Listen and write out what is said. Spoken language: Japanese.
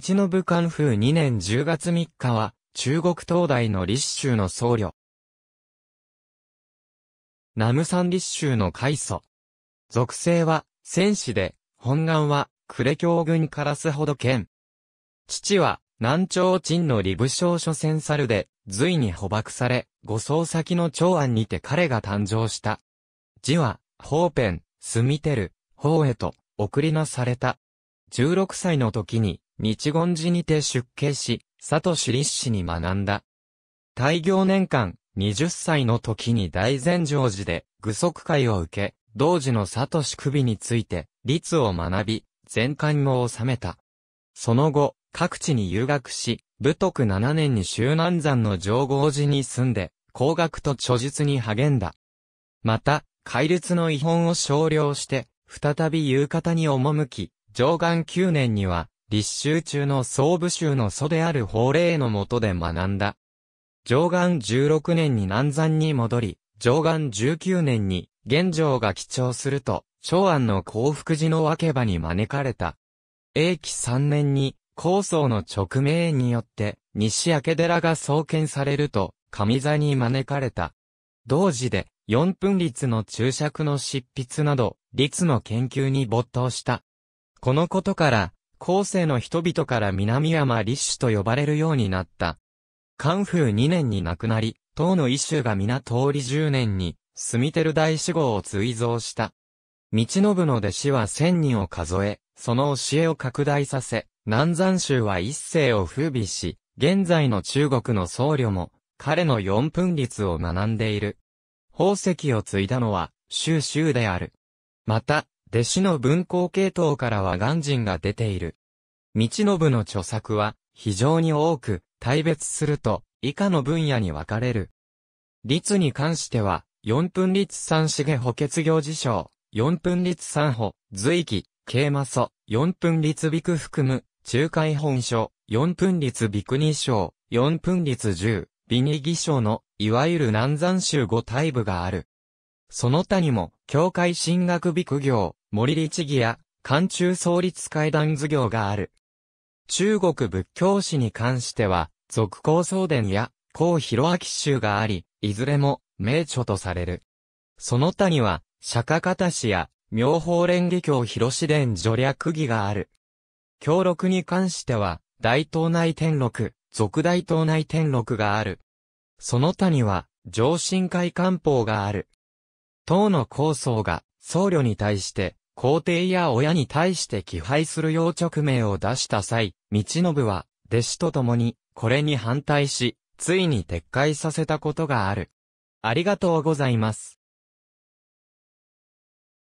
道の武官風2年10月3日は、中国東大の立州の僧侶。南無山立州の開祖。属性は、戦士で、本願は、呉京軍からすほど剣。父は、南朝鎮の李武将所詮猿で、隋に捕獲され、護送先の長安にて彼が誕生した。字は、方ペン、住みてる、方へと、送りなされた。16歳の時に、日言寺にて出家し、佐藤氏立氏に学んだ。大行年間、20歳の時に大善上寺で愚足会を受け、同時の佐藤氏首について、律を学び、全館を収めた。その後、各地に遊学し、武徳7年に周南山の上合寺に住んで、工学と著述に励んだ。また、戒律の違本を少量して、再び夕方に赴き、上岸9年には、立秋中の総武州の祖である法令の下で学んだ。上岸16年に南山に戻り、上岸19年に玄奘が基調すると、長安の幸福寺の分け場に招かれた。永紀3年に、高僧の直命によって、西明寺が創建されると、上座に招かれた。同時で、四分律の注釈の執筆など、律の研究に没頭した。このことから、後世の人々から南山立志と呼ばれるようになった。官風2年に亡くなり、唐の一周が皆通り10年に、住みてる大志号を追贈した。道信の弟子は千人を数え、その教えを拡大させ、南山州は一世を風靡し、現在の中国の僧侶も、彼の四分律を学んでいる。宝石を継いだのは、宗州である。また、弟子の文法系統からは鑑人が出ている。道信の著作は非常に多く、大別すると以下の分野に分かれる。律に関しては、四分律三重補欠行事章、四分律三歩、随記、桂馬祖、四分律備区含む、仲介本書、四分律備区二章、四分律十、美二義章の、いわゆる南山州五体部がある。その他にも、教会進学備区行、森律儀や、漢中創立会談図業がある。中国仏教史に関しては、俗高僧伝や、高広明宗があり、いずれも、名著とされる。その他には、釈迦方氏や、妙法蓮華経広志伝助略義がある。教録に関しては、大東内天録、俗大東内天録がある。その他には、上新会官報がある。党の構想が、僧侶に対して、皇帝や親に対して寄配する要直命を出した際、道信は、弟子と共に、これに反対し、ついに撤回させたことがある。ありがとうございます。